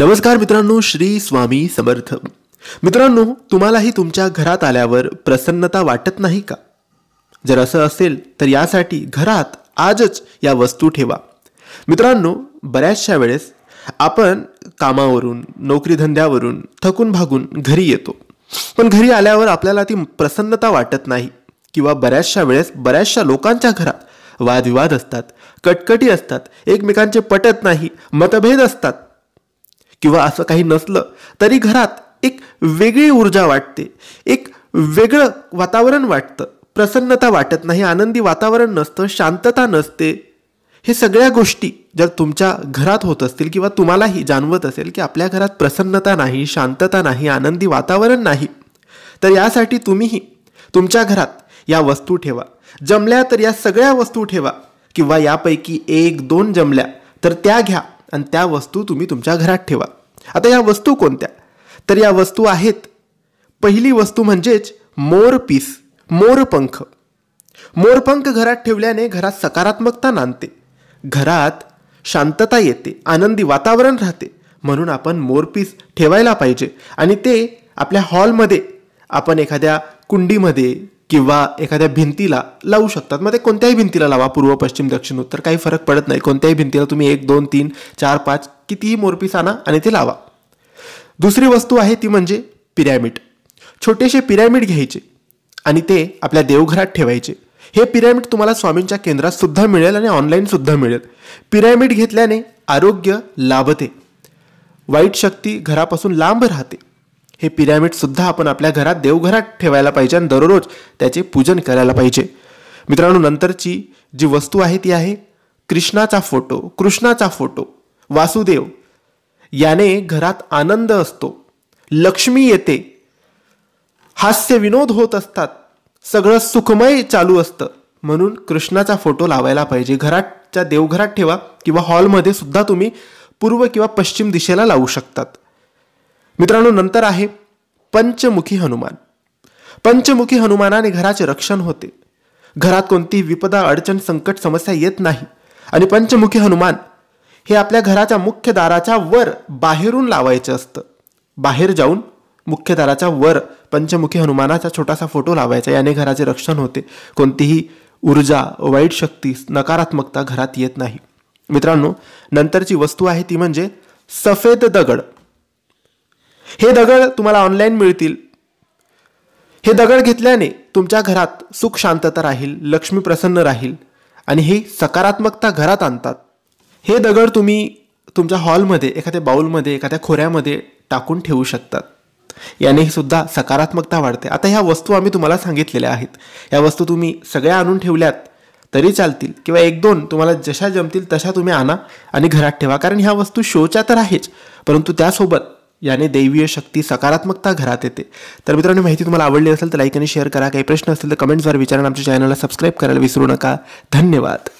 नमस्कार मित्रांनो श्री स्वामी समर्थ मित्रांनो तुम्हालाही तुमच्या घरात आल्यावर प्रसन्नता वाटत नाही का जर असं असेल तर यासाठी घरात आजच या वस्तू ठेवा मित्रांनो बऱ्याचशा वेळेस आपण कामावरून नोकरीधंद्यावरून थकून भागून घरी येतो पण घरी आल्यावर आपल्याला ती प्रसन्नता वाटत नाही किंवा बऱ्याचशा वेळेस बऱ्याचशा लोकांच्या घरात वादविवाद असतात कटकटी असतात एकमेकांचे पटत नाही मतभेद असतात किंवा असं काही नसलं तरी घरात एक वेगळी ऊर्जा वाटते एक वेगळं वातावरण वाटतं प्रसन्नता वाटत नाही आनंदी वातावरण नसतं शांतता नसते हे सगळ्या गोष्टी जर तुमच्या घरात होत असतील किंवा तुम्हालाही जाणवत असेल की आपल्या घरात प्रसन्नता नाही शांतता नाही आनंदी वातावरण नाही तर यासाठी तुम्हीही तुमच्या घरात या वस्तू ठेवा जमल्या तर या सगळ्या वस्तू ठेवा किंवा यापैकी एक दोन जमल्या तर त्या घ्या आणि त्या वस्तू तुम्ही तुमच्या घरात ठेवा आता या वस्तू कोणत्या तर या वस्तू आहेत पहिली वस्तू म्हणजेच मोरपीस मोरपंख मोरपंख घरात ठेवल्याने घरात सकारात्मकता नांदते घरात शांतता येते आनंदी वातावरण राहते म्हणून आपण मोरपीस ठेवायला पाहिजे आणि ते आपल्या हॉलमध्ये आपण एखाद्या कुंडीमध्ये किंवा एखाद्या भिंतीला लावू शकतात मग ते कोणत्याही भिंतीला लावा पूर्व पश्चिम दक्षिण उत्तर काही फरक पडत नाही कोणत्याही भिंतीला तुम्ही एक दोन तीन चार पाच कितीही मोरपीस आणा आणि ते लावा दुसरी वस्तू आहे ती म्हणजे पिरॅमिड छोटेसे पिरॅमिड घ्यायचे आणि ते आपल्या देवघरात ठेवायचे हे पिरॅमिड तुम्हाला स्वामींच्या केंद्रात सुद्धा मिळेल आणि ऑनलाईनसुद्धा मिळेल पिरॅमिड घेतल्याने आरोग्य लाभते वाईट शक्ती घरापासून लांब राहते हे पिरॅमिडसुद्धा आपण आपल्या घरात देवघरात ठेवायला पाहिजे आणि दररोज त्याचे पूजन करायला पाहिजे मित्रांनो नंतरची जी वस्तू आहे ती आहे कृष्णाचा फोटो कृष्णाचा फोटो वासुदेव याने घरात आनंद असतो लक्ष्मी येते हास्य विनोद होत असतात सगळं सुखमय चालू असतं म्हणून कृष्णाचा फोटो लावायला पाहिजे घराच्या देवघरात ठेवा किंवा हॉलमध्ये सुद्धा तुम्ही पूर्व किंवा पश्चिम दिशेला लावू शकतात मित्रांनो नंतर आहे पंचमुखी हनुमान पंचमुखी हनुमानाने घराचे रक्षण होते घरात कोणतीही विपदा अडचण संकट समस्या येत नाही आणि पंचमुखी हनुमान हे आपल्या घराच्या मुख्य दाराच्या वर बाहेरून लावायचं असतं बाहेर जाऊन मुख्य दाराच्या वर पंचमुखी हनुमानाचा छोटासा फोटो लावायचा याने घराचे रक्षण होते कोणतीही ऊर्जा वाईट शक्ती नकारात्मकता घरात येत नाही मित्रांनो नंतरची वस्तू आहे ती म्हणजे सफेद दगड हे दगड तुम्हाला ऑनलाईन मिळतील हे दगड घेतल्याने तुमच्या घरात सुख शांतता राहील लक्ष्मी प्रसन्न राहील आणि ही सकारात्मकता घरात आणतात हे दगड तुम्ही तुमच्या हॉलमध्ये एखाद्या बाऊलमध्ये एखाद्या खोऱ्यामध्ये टाकून ठेवू शकतात याने सुद्धा सकारात्मकता वाढते आता ह्या वस्तू आम्ही तुम्हाला सांगितलेल्या आहेत ह्या वस्तू तुम्ही सगळ्या आणून ठेवल्यात तरी चालतील किंवा एक दोन तुम्हाला जशा जमतील तशा तुम्ही आणा आणि घरात ठेवा कारण ह्या वस्तू शोच्या तर आहेच परंतु त्यासोबत याने दैवीय शक्ती सकारात्मकता घरात येते तर मित्रांनो माहिती तुम्हाला आवडली असेल तर लाईक आणि शेअर करा काही प्रश्न असतील तर कमेंट्सवर विचारा आमच्या चॅनलला सबस्क्राईब करायला विसरू नका धन्यवाद